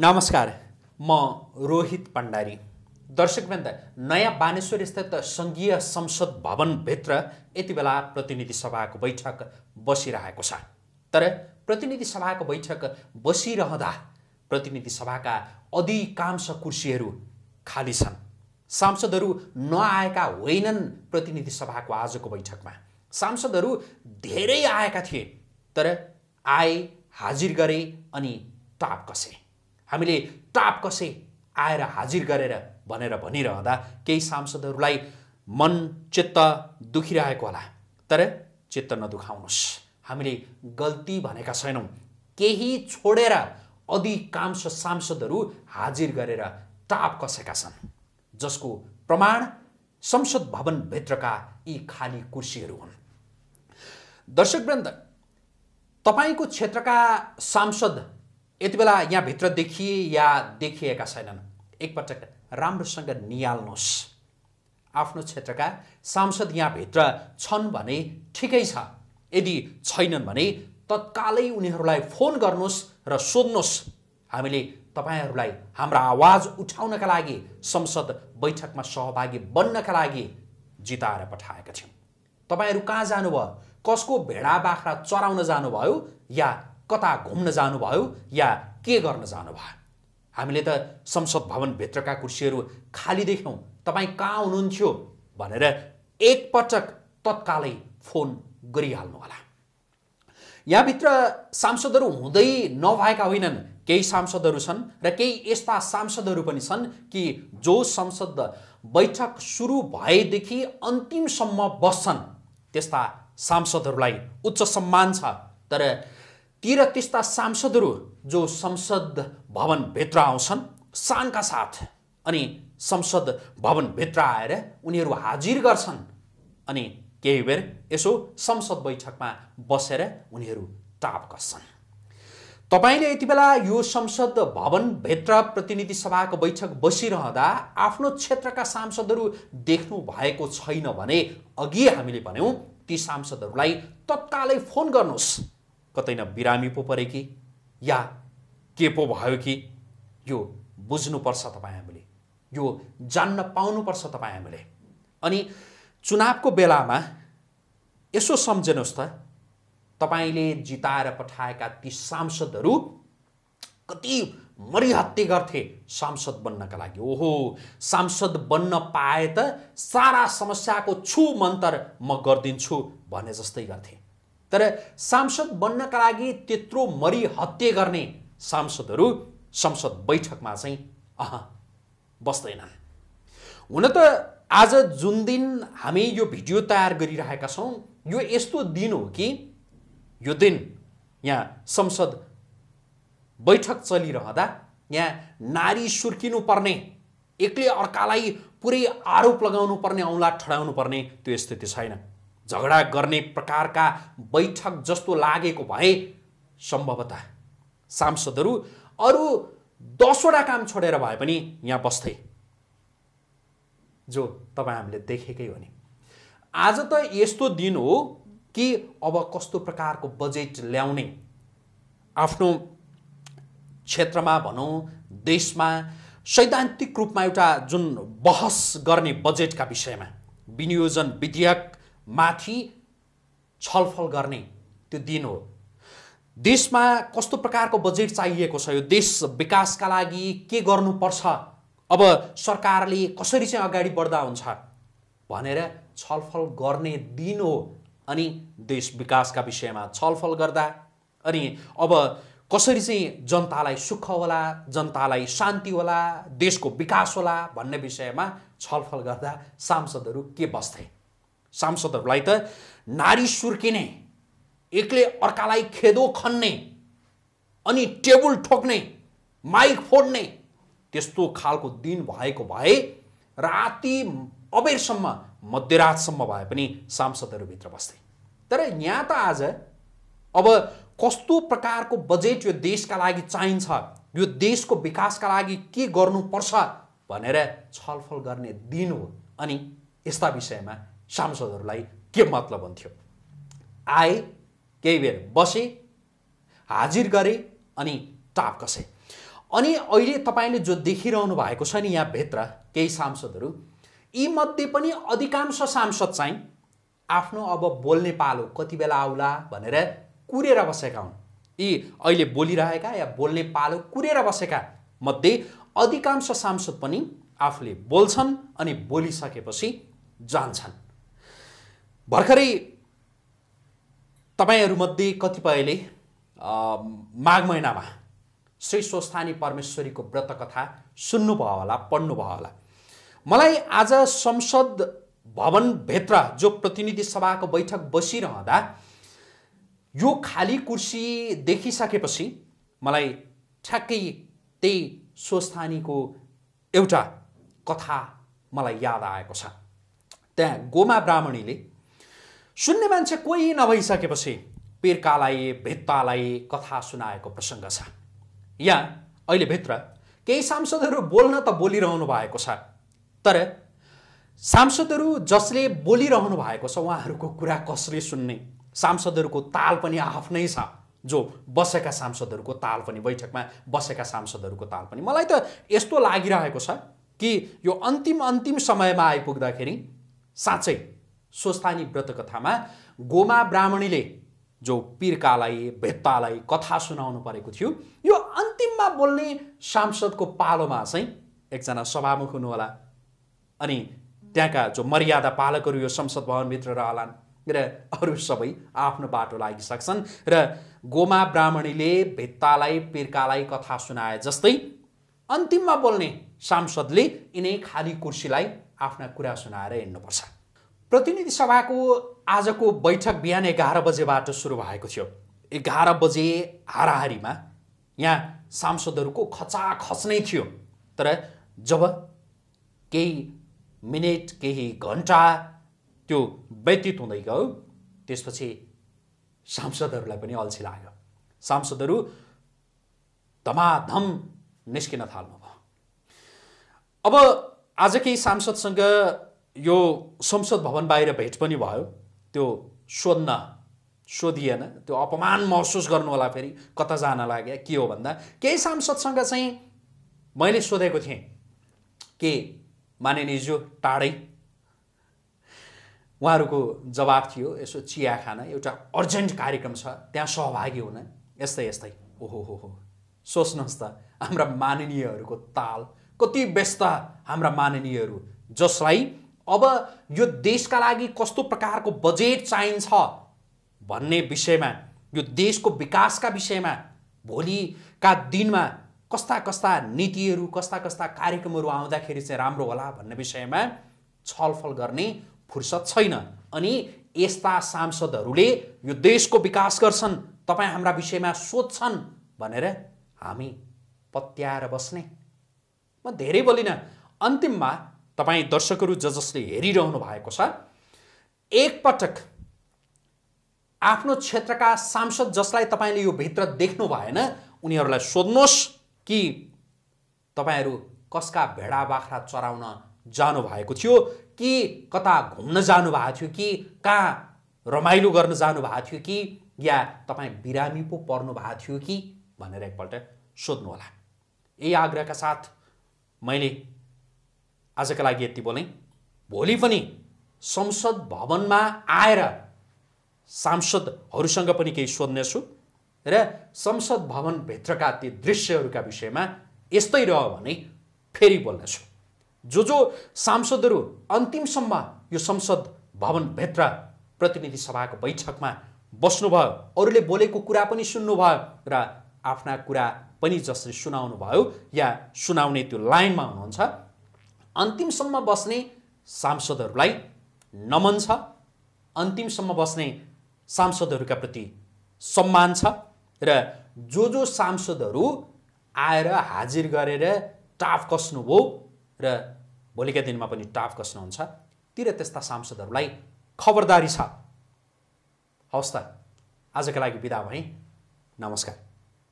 नमस्कार म रोहित पण्डारी दर्शकवृन्द नयाँ बानेश्वर स्थित सङ्घीय संसद भवनभित्र यति बेला प्रतिनिधि सभाको बैठक बसिरहेको छ तर प्रतिनिधि सभाको बैठक बसिरहँदा प्रतिनिधि सभाका अधिकांश कुर्सीहरू खाली छन् सांसदहरू नआएका होइनन् प्रतिनिधि सभाको आजको बैठकमा सांसदहरू धेरै आएका थिए तर आए हाजिर गरे अनि ताप कसे हामीले टाप कसै आएर हाजिर गरेर भनेर भनिरहँदा केही सांसदहरूलाई मन चित्त दुखिरहेको होला तर चित्त नदुखाउनुहोस् हामीले गल्ती भनेका छैनौँ केही छोडेर अधिकांश सांसदहरू हाजिर गरेर टाप कसेका छन् जसको प्रमाण संसद भवनभित्रका यी खाली कुर्सीहरू हुन् दर्शकवृन्द तपाईँको क्षेत्रका सांसद यति बेला यहाँभित्र देखिए या देखिएका छैनन् एकपटक राम्रोसँग निहाल्नुहोस् आफ्नो क्षेत्रका सांसद यहाँभित्र छन् भने ठिकै छ यदि छैनन् भने तत्कालै उनीहरूलाई फोन गर्नुहोस् र सोध्नुहोस् हामीले तपाईँहरूलाई हाम्रो आवाज उठाउनका लागि संसद बैठकमा सहभागी बन्नका लागि जिताएर पठाएका थियौँ तपाईँहरू कहाँ जानुभयो कसको भेडा बाख्रा चराउन जानुभयो या कता घुम्न जानुभयो या के गर्न जानुभयो हामीले त संसद भवनभित्रका कुर्सीहरू खाली देख्यौँ तपाईँ कहाँ हुनुहुन्थ्यो भनेर एकपटक तत्कालै फोन गरिहाल्नु होला यहाँभित्र सांसदहरू हुँदै नभएका होइनन् केही सांसदहरू छन् र केही यस्ता सांसदहरू पनि छन् कि जो संसद बैठक सुरु भएदेखि अन्तिमसम्म बस्छन् त्यस्ता सांसदहरूलाई उच्च सम्मान छ तर तिर त्यस्ता सांसदहरू जो संसद भवनभित्र आउँछन् शानका साथ अनि संसद भवनभित्र आएर उनीहरू हाजिर गर्छन् अनि केही बेर यसो संसद बैठकमा बसेर उनीहरू टाप गर्छन् तपाईँले यति बेला यो संसद भवनभित्र प्रतिनिधि सभाको बैठक बसिरहँदा आफ्नो क्षेत्रका सांसदहरू देख्नु भएको छैन भने अघि हामीले भन्यौँ ती सांसदहरूलाई तत्कालै फोन गर्नुहोस् कतै न बिरामी पो परे कि या के पो भयो कि यो बुझ्नुपर्छ तपाईँ हामीले यो जान्न पाउनुपर्छ तपाईँ हामीले अनि चुनावको बेलामा यसो सम्झनुहोस् त तपाईँले जिताएर पठाएका ती सांसदहरू कति मरिहत्ते गर्थे सांसद बन्नका लागि ओहो सांसद बन्न पाए त सारा समस्याको छु मन्तर म गरिदिन्छु भने जस्तै गर्थे तर सांसद बन्नका लागि त्यत्रो मरि हत्या गर्ने सांसदहरू संसद बैठकमा चाहिँ अह बस्दैनन् हुन त आज जुन दिन हामी यो भिडियो तयार गरिरहेका छौँ यो यस्तो दिन हो कि यो दिन यहाँ संसद बैठक चलिरहँदा यहाँ नारी सुर्किनु पर्ने एक्लै अर्कालाई पुरै आरोप लगाउनु पर्ने औँला ठडाउनु पर्ने त्यो स्थिति छैन झगडा गर्ने प्रकारका बैठक जस्तो लागेको भए सम्भवतः सांसदहरू अरू दसवटा काम छोडेर भए पनि यहाँ बस्थे जो तपाईँ हामीले देखेकै हो नि आज त यस्तो दिन हो कि अब कस्तो प्रकारको बजेट ल्याउने आफ्नो क्षेत्रमा भनौँ देशमा सैद्धान्तिक रूपमा एउटा जुन बहस गर्ने बजेटका विषयमा विनियोजन विधेयक माथि छलफल गर्ने त्यो दिन हो देशमा कस्तो प्रकारको बजेट चाहिएको छ यो देश विकासका लागि के गर्नुपर्छ अब सरकारले कसरी चाहिँ अगाडि बढ्दा हुन्छ भनेर छलफल गर्ने दिन हो अनि देश विकासका विषयमा छलफल गर्दा अनि अब कसरी चाहिँ जनतालाई सुख होला जनतालाई शान्ति होला देशको विकास होला भन्ने विषयमा छलफल गर्दा सांसदहरू के बस्थे सांसदहरूलाई त नारी सुर्किने एक्लै अर्कालाई खेदो खन्ने अनि टेबुल ठोक्ने माइक फोड्ने त्यस्तो खालको दिन भएको भए राति अबेरसम्म मध्यरातसम्म भए पनि सांसदहरूभित्र बस्थे तर यहाँ त आज अब कस्तो प्रकारको बजेट यो देशका लागि चाहिन्छ यो देशको विकासका लागि के गर्नुपर्छ भनेर छलफल गर्ने दिन हो अनि यस्ता विषयमा सांसदहरूलाई के मतलब हुन्थ्यो आए केही बेर बसे हाजिर गरे अनि टाप कसे अनि अहिले तपाईँले जो देखिरहनु भएको छ नि यहाँभित्र केही सांसदहरू यीमध्ये पनि अधिकांश सांसद चाहिँ आफ्नो अब बोल्ने पालो कति बेला आउला भनेर कुरेर बसेका हुन् यी अहिले बोलिरहेका या बोल्ने पालो कुरेर बसेका मध्ये अधिकांश सांसद पनि आफूले बोल्छन् अनि बोलिसकेपछि जान्छन् भर्खरै तपाईँहरूमध्ये कतिपयले माघ महिनामा श्री स्वस्थानी परमेश्वरीको व्रत कथा सुन्नुभयो होला पढ्नुभयो होला मलाई आज संसद भवनभित्र जो प्रतिनिधि सभाको बैठक बसिरहँदा यो खाली कुर्सी देखिसकेपछि मलाई ठ्याक्कै त्यही स्वस्थानीको एउटा कथा मलाई याद आएको छ त्यहाँ गोमा ब्राह्मणीले सुन्ने मान्छे कोही नभइसकेपछि पिर्कालाई भित्तालाई कथा सुनाएको प्रसङ्ग छ यहाँ अहिलेभित्र केही सांसदहरू बोल्न त बोलिरहनु भएको छ तर सांसदहरू जसले बोलिरहनु भएको छ उहाँहरूको कुरा कसले सुन्ने सांसदहरूको ताल पनि आफ्नै छ जो बसेका सांसदहरूको ताल पनि बैठकमा बसेका सांसदहरूको ताल पनि मलाई त यस्तो लागिरहेको छ कि यो अन्तिम अन्तिम समयमा आइपुग्दाखेरि साँच्चै स्वस्थानी व्रत कथामा गोमा ब्राह्मणीले जो पिर्कालाई भेत्तालाई कथा सुनाउनु परेको थियो यो अन्तिममा बोल्ने सांसदको पालोमा चाहिँ एकजना सभामुख हुनुहोला अनि त्यहाँका जो मर्यादा पालकहरू यो संसद भवनभित्र रहलान् र अरू सबै आफ्नो बाटो लागिसक्छन् र गोमा ब्राह्मणीले भेत्तालाई पिर्कालाई कथा सुनाए जस्तै अन्तिममा बोल्ने सांसदले यिनै खाली कुर्सीलाई आफ्ना कुरा सुनाएर हिँड्नुपर्छ प्रतिनिधि सभाको आजको बैठक बिहान एघार बजेबाट सुरु भएको थियो एघार बजे हाराहारीमा यहाँ सांसदहरूको खचाखच नै थियो तर जब केही मिनेट केही घन्टा त्यो व्यतीत हुँदै गयो त्यसपछि सांसदहरूलाई पनि अल्छी लाग्यो सांसदहरू धमाधम निस्किन थाल्नुभयो अब आज केही सांसदसँग यो संसद भवन बाहिर भेट पनि भयो त्यो सोध्न सोधिएन त्यो अपमान महसुस गर्नु होला फेरि कता जान लाग्यो के हो भन्दा केही सांसदसँग चाहिँ मैले सोधेको थिएँ के मानेनिज्यू टाढै उहाँहरूको जवाब थियो यसो चिया खान एउटा अर्जेन्ट कार्यक्रम छ त्यहाँ सहभागी हुन यस्तै यस्तै ओहो हो हो सोच्नुहोस् त हाम्रा माननीयहरूको ताल कति व्यस्त हाम्रा माननीयहरू जसलाई अब यो देशका लागि कस्तो प्रकारको बजेट चाहिन्छ भन्ने विषयमा यो देशको विकासका विषयमा भोलिका दिनमा कस्ता कस्ता नीतिहरू कस्ता कस्ता कार्यक्रमहरू आउँदाखेरि चाहिँ राम्रो होला भन्ने विषयमा छलफल गर्ने फुर्सद छैन अनि यस्ता सांसदहरूले यो देशको विकास गर्छन् तपाईँ हाम्रा विषयमा सोध्छन् भनेर हामी पत्याएर बस्ने म धेरै बोलिनँ अन्तिममा तपाईँ दर्शकहरू ज जसले हेरिरहनु भएको छ एकपटक आफ्नो क्षेत्रका सांसद जसलाई तपाईँले यो भित्र देख्नु भएन उनीहरूलाई सोध्नुहोस् कि तपाईँहरू कसका भेडा बाख्रा चराउन जानुभएको थियो कि कता घुम्न जानुभएको थियो कि कहाँ रमाइलो गर्न जानुभएको थियो कि या तपाईँ बिरामी पो पर्नु भएको थियो कि भनेर एकपल्ट सोध्नुहोला यही आग्रहका साथ मैले आजका लागि यति बोलेँ भोलि पनि संसद भवनमा आएर सांसदहरूसँग पनि केही सोध्नेछु र संसद भवनभित्रका ती दृश्यहरूका विषयमा यस्तै रह्यो भने फेरि बोल्नेछु जो जो सांसदहरू अन्तिमसम्म यो संसद भवनभित्र प्रतिनिधि सभाको बैठकमा बस्नुभयो अरूले बोलेको कुरा पनि सुन्नुभयो र आफ्ना कुरा पनि जसरी सुनाउनु भयो या सुनाउने त्यो लाइनमा हुनुहुन्छ अन्तिमसम्म बस्ने सांसदहरूलाई नमन छ अन्तिमसम्म बस्ने सांसदहरूका प्रति सम्मान छ र जो जो सांसदहरू आएर हाजिर गरेर टाफ कस्नुभयो र भोलिका दिनमा पनि टाफ कस्नुहुन्छ तिर त्यस्ता सांसदहरूलाई खबरदारी छ हवस् त आजका लागि बिदा भएँ नमस्कार